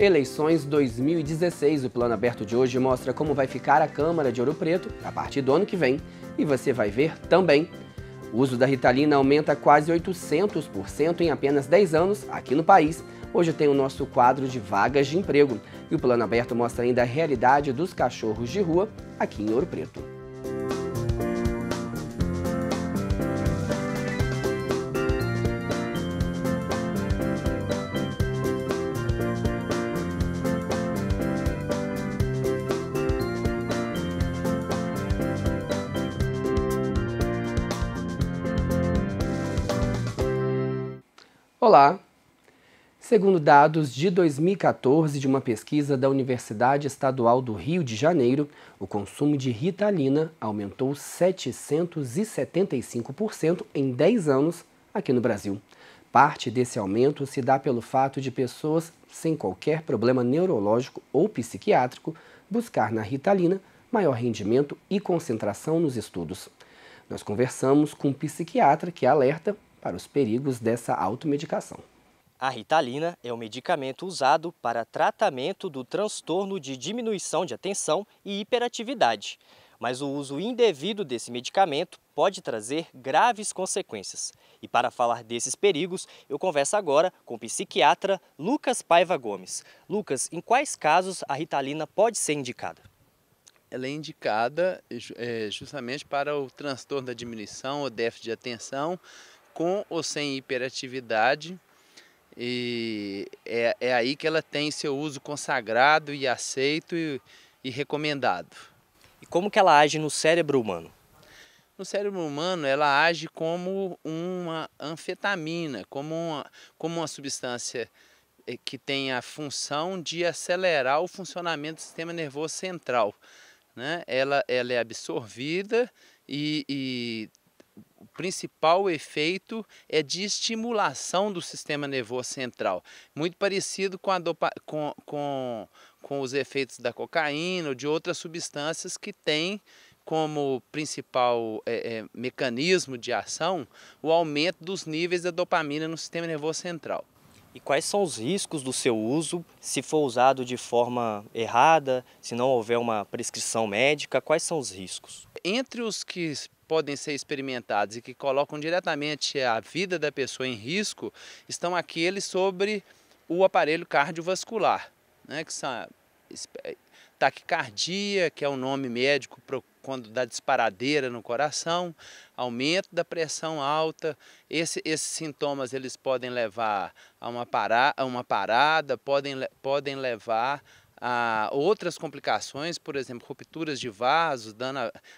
Eleições 2016. O plano aberto de hoje mostra como vai ficar a Câmara de Ouro Preto a partir do ano que vem e você vai ver também. O uso da Ritalina aumenta quase 800% em apenas 10 anos aqui no país. Hoje tem o nosso quadro de vagas de emprego e o plano aberto mostra ainda a realidade dos cachorros de rua aqui em Ouro Preto. Olá. segundo dados de 2014 de uma pesquisa da Universidade Estadual do Rio de Janeiro, o consumo de ritalina aumentou 775% em 10 anos aqui no Brasil. Parte desse aumento se dá pelo fato de pessoas sem qualquer problema neurológico ou psiquiátrico buscar na ritalina maior rendimento e concentração nos estudos. Nós conversamos com um psiquiatra que alerta para os perigos dessa automedicação. A ritalina é um medicamento usado para tratamento do transtorno de diminuição de atenção e hiperatividade. Mas o uso indevido desse medicamento pode trazer graves consequências. E para falar desses perigos, eu converso agora com o psiquiatra Lucas Paiva Gomes. Lucas, em quais casos a ritalina pode ser indicada? Ela é indicada eh, eh, justamente para o transtorno da diminuição ou déficit de atenção com ou sem hiperatividade. E é, é aí que ela tem seu uso consagrado e aceito e, e recomendado. E como que ela age no cérebro humano? No cérebro humano, ela age como uma anfetamina, como uma, como uma substância eh, que tem a função de acelerar o funcionamento do sistema nervoso central. Né? Ela, ela é absorvida e, e o principal efeito é de estimulação do sistema nervoso central, muito parecido com, a dopa, com, com, com os efeitos da cocaína ou de outras substâncias que têm como principal é, é, mecanismo de ação o aumento dos níveis da dopamina no sistema nervoso central. E quais são os riscos do seu uso se for usado de forma errada, se não houver uma prescrição médica? Quais são os riscos? Entre os que podem ser experimentados e que colocam diretamente a vida da pessoa em risco estão aqueles sobre o aparelho cardiovascular, né, que são eh, taquicardia, que é o um nome médico quando dá disparadeira no coração, aumento da pressão alta. Esse, esses sintomas eles podem levar a uma, para, a uma parada, podem, podem levar a ah, outras complicações, por exemplo, rupturas de vasos,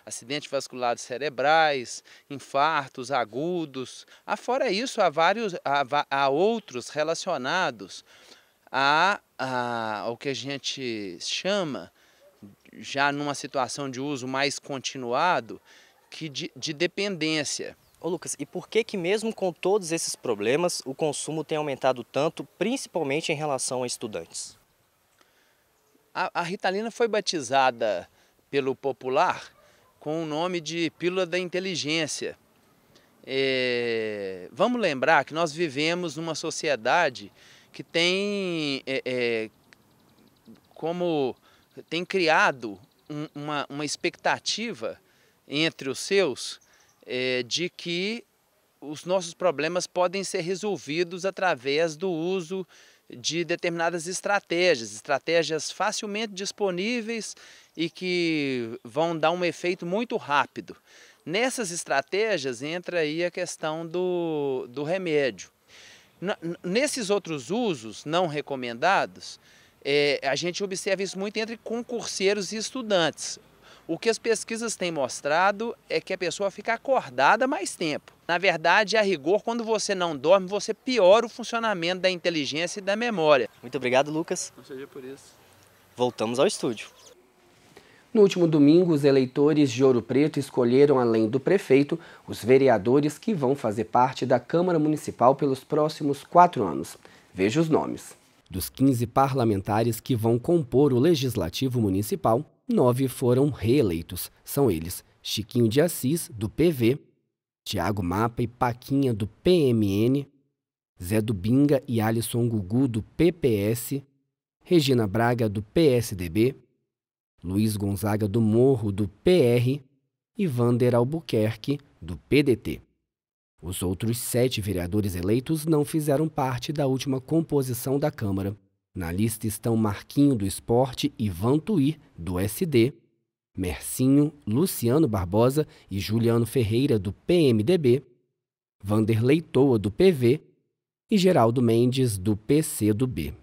acidentes vasculares cerebrais, infartos agudos. Afora ah, isso, há, vários, há, há outros relacionados a, a, ao que a gente chama, já numa situação de uso mais continuado, que de, de dependência. Ô Lucas, e por que que mesmo com todos esses problemas, o consumo tem aumentado tanto, principalmente em relação a estudantes? A, a Ritalina foi batizada pelo popular com o nome de pílula da inteligência. É, vamos lembrar que nós vivemos numa sociedade que tem é, é, como tem criado um, uma, uma expectativa entre os seus é, de que os nossos problemas podem ser resolvidos através do uso de determinadas estratégias, estratégias facilmente disponíveis e que vão dar um efeito muito rápido. Nessas estratégias entra aí a questão do, do remédio. N nesses outros usos não recomendados, é, a gente observa isso muito entre concurseiros e estudantes. O que as pesquisas têm mostrado é que a pessoa fica acordada mais tempo. Na verdade, a rigor, quando você não dorme, você piora o funcionamento da inteligência e da memória. Muito obrigado, Lucas. Não seja por isso. Voltamos ao estúdio. No último domingo, os eleitores de Ouro Preto escolheram, além do prefeito, os vereadores que vão fazer parte da Câmara Municipal pelos próximos quatro anos. Veja os nomes. Dos 15 parlamentares que vão compor o Legislativo Municipal, nove foram reeleitos. São eles Chiquinho de Assis, do PV, Tiago Mapa e Paquinha do PMN, Zé do Binga e Alisson Gugu do PPS, Regina Braga do PSDB, Luiz Gonzaga do Morro do PR e Vander Albuquerque do PDT. Os outros sete vereadores eleitos não fizeram parte da última composição da Câmara. Na lista estão Marquinho do Esporte e Vantuir, do SD, Mercinho, Luciano Barbosa e Juliano Ferreira, do PMDB, Vanderlei Toa, do PV e Geraldo Mendes, do PCdoB.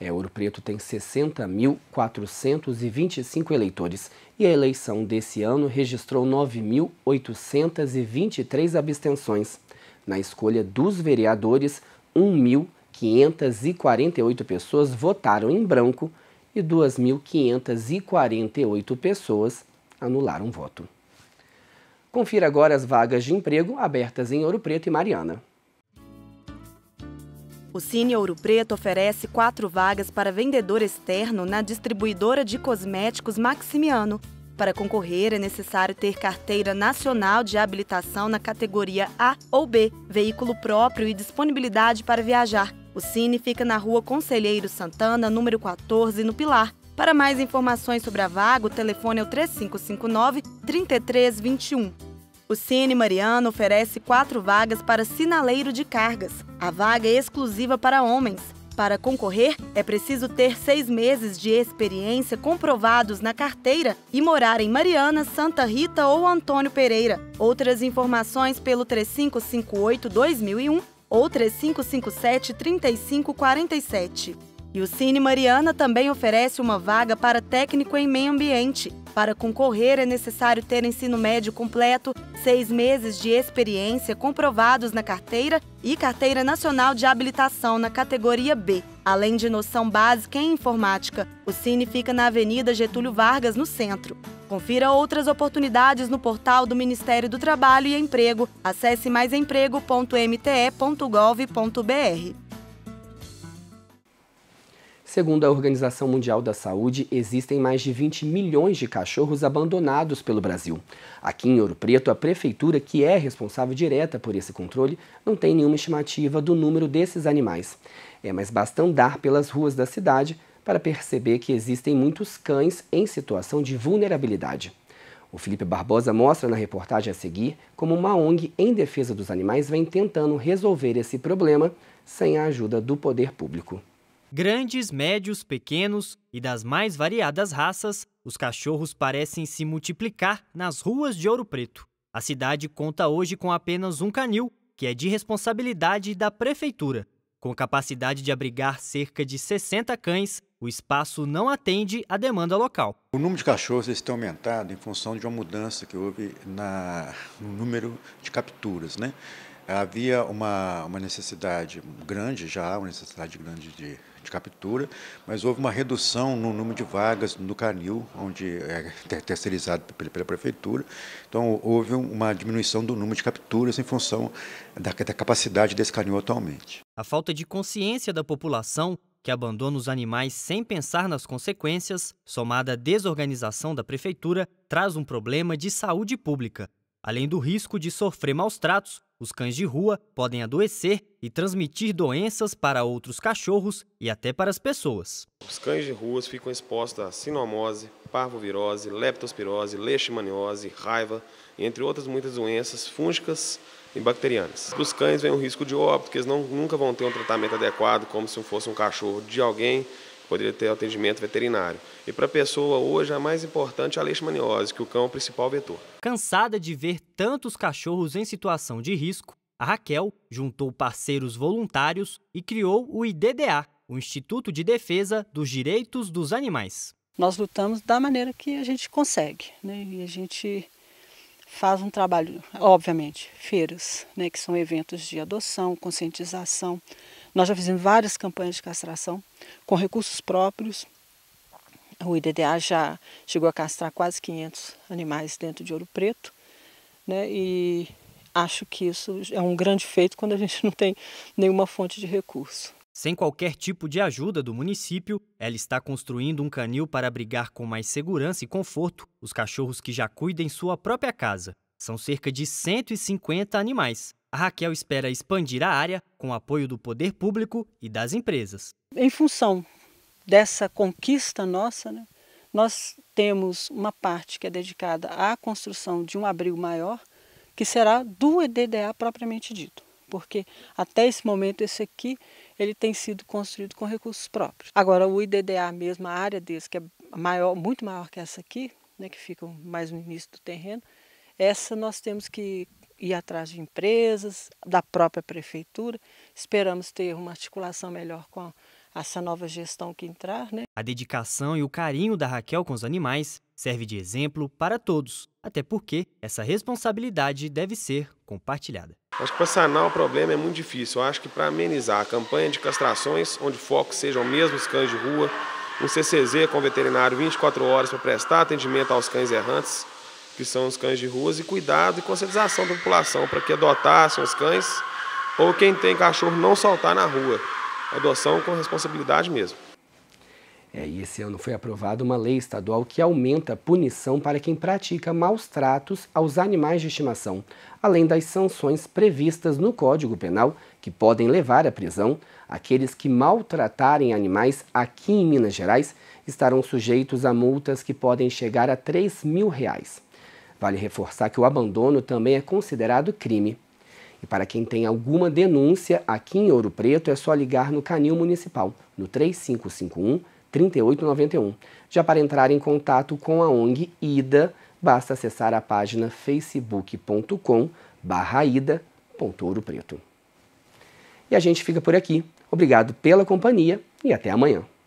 É, Ouro Preto tem 60.425 eleitores e a eleição desse ano registrou 9.823 abstenções. Na escolha dos vereadores, 1.548 pessoas votaram em branco e 2.548 pessoas anularam voto. Confira agora as vagas de emprego abertas em Ouro Preto e Mariana. O Cine Ouro Preto oferece quatro vagas para vendedor externo na distribuidora de cosméticos Maximiano. Para concorrer, é necessário ter carteira nacional de habilitação na categoria A ou B, veículo próprio e disponibilidade para viajar. O Cine fica na rua Conselheiro Santana, número 14, no Pilar. Para mais informações sobre a vaga, o telefone é o 3559-3321. O Cine Mariano oferece quatro vagas para sinaleiro de cargas. A vaga é exclusiva para homens. Para concorrer, é preciso ter seis meses de experiência comprovados na carteira e morar em Mariana, Santa Rita ou Antônio Pereira. Outras informações pelo 3558-2001 ou 3557-3547. E o Cine Mariana também oferece uma vaga para técnico em meio ambiente. Para concorrer, é necessário ter ensino médio completo, seis meses de experiência comprovados na carteira e carteira nacional de habilitação na categoria B. Além de noção básica em informática, o Cine fica na Avenida Getúlio Vargas, no centro. Confira outras oportunidades no portal do Ministério do Trabalho e Emprego. Acesse maisemprego.mte.gov.br. Segundo a Organização Mundial da Saúde, existem mais de 20 milhões de cachorros abandonados pelo Brasil. Aqui em Ouro Preto, a prefeitura, que é responsável direta por esse controle, não tem nenhuma estimativa do número desses animais. É, mas basta andar pelas ruas da cidade para perceber que existem muitos cães em situação de vulnerabilidade. O Felipe Barbosa mostra na reportagem a seguir como uma ONG em defesa dos animais vem tentando resolver esse problema sem a ajuda do poder público. Grandes, médios, pequenos e das mais variadas raças, os cachorros parecem se multiplicar nas ruas de Ouro Preto. A cidade conta hoje com apenas um canil, que é de responsabilidade da prefeitura. Com capacidade de abrigar cerca de 60 cães, o espaço não atende à demanda local. O número de cachorros tem aumentado em função de uma mudança que houve na, no número de capturas. Né? Havia uma, uma necessidade grande, já uma necessidade grande de, de captura, mas houve uma redução no número de vagas no Canil, onde é terceirizado pela prefeitura. Então, houve uma diminuição do número de capturas em função da, da capacidade desse canil atualmente. A falta de consciência da população que abandona os animais sem pensar nas consequências, somada à desorganização da prefeitura, traz um problema de saúde pública Além do risco de sofrer maus tratos, os cães de rua podem adoecer e transmitir doenças para outros cachorros e até para as pessoas. Os cães de ruas ficam expostos a sinomose, parvovirose, leptospirose, leishmaniose, raiva, entre outras muitas doenças fúngicas e bacterianas. Os cães vêm o risco de óbito, porque eles não, nunca vão ter um tratamento adequado, como se fosse um cachorro de alguém poderia ter atendimento veterinário. E para a pessoa, hoje, a mais importante é a leishmaniose, que o cão é o principal vetor. Cansada de ver tantos cachorros em situação de risco, a Raquel juntou parceiros voluntários e criou o IDDA, o Instituto de Defesa dos Direitos dos Animais. Nós lutamos da maneira que a gente consegue, né? e a gente faz um trabalho, obviamente, feiras, né? que são eventos de adoção, conscientização, nós já fizemos várias campanhas de castração com recursos próprios. O IDDA já chegou a castrar quase 500 animais dentro de Ouro Preto, né? E acho que isso é um grande feito quando a gente não tem nenhuma fonte de recurso. Sem qualquer tipo de ajuda do município, ela está construindo um canil para abrigar com mais segurança e conforto os cachorros que já cuidam em sua própria casa. São cerca de 150 animais a Raquel espera expandir a área com apoio do poder público e das empresas. Em função dessa conquista nossa, né, nós temos uma parte que é dedicada à construção de um abrigo maior, que será do EDDA propriamente dito, porque até esse momento esse aqui ele tem sido construído com recursos próprios. Agora o IDDA mesmo, a área desse que é maior, muito maior que essa aqui, né, que fica mais no início do terreno, essa nós temos que ir atrás de empresas, da própria prefeitura. Esperamos ter uma articulação melhor com a, essa nova gestão que entrar. Né? A dedicação e o carinho da Raquel com os animais serve de exemplo para todos, até porque essa responsabilidade deve ser compartilhada. Acho que para sanar o problema é muito difícil. Eu acho que para amenizar a campanha de castrações, onde o foco sejam mesmo os cães de rua, um CCZ com veterinário 24 horas para prestar atendimento aos cães errantes, que são os cães de ruas, e cuidado e conscientização da população para que adotassem os cães ou quem tem cachorro não soltar na rua. Adoção com responsabilidade mesmo. É, e esse ano foi aprovada uma lei estadual que aumenta a punição para quem pratica maus tratos aos animais de estimação, além das sanções previstas no Código Penal, que podem levar à prisão. Aqueles que maltratarem animais aqui em Minas Gerais estarão sujeitos a multas que podem chegar a 3 mil reais. Vale reforçar que o abandono também é considerado crime. E para quem tem alguma denúncia aqui em Ouro Preto é só ligar no Canil Municipal, no 3551 3891. Já para entrar em contato com a ONG Ida, basta acessar a página facebook.com barra E a gente fica por aqui. Obrigado pela companhia e até amanhã.